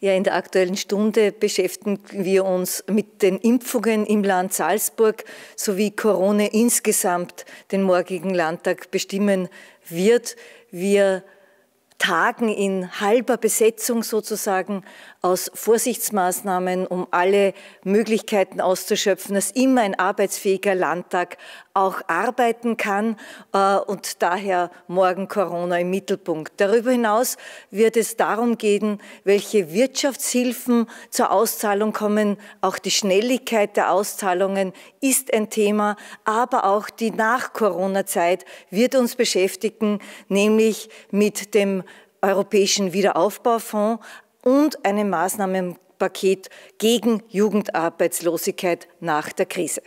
Ja, in der Aktuellen Stunde beschäftigen wir uns mit den Impfungen im Land Salzburg sowie Corona insgesamt den morgigen Landtag bestimmen wird. Wir Tagen in halber Besetzung sozusagen aus Vorsichtsmaßnahmen, um alle Möglichkeiten auszuschöpfen, dass immer ein arbeitsfähiger Landtag auch arbeiten kann äh, und daher morgen Corona im Mittelpunkt. Darüber hinaus wird es darum gehen, welche Wirtschaftshilfen zur Auszahlung kommen. Auch die Schnelligkeit der Auszahlungen ist ein Thema, aber auch die Nach-Corona-Zeit wird uns beschäftigen, nämlich mit dem Europäischen Wiederaufbaufonds und einem Maßnahmenpaket gegen Jugendarbeitslosigkeit nach der Krise.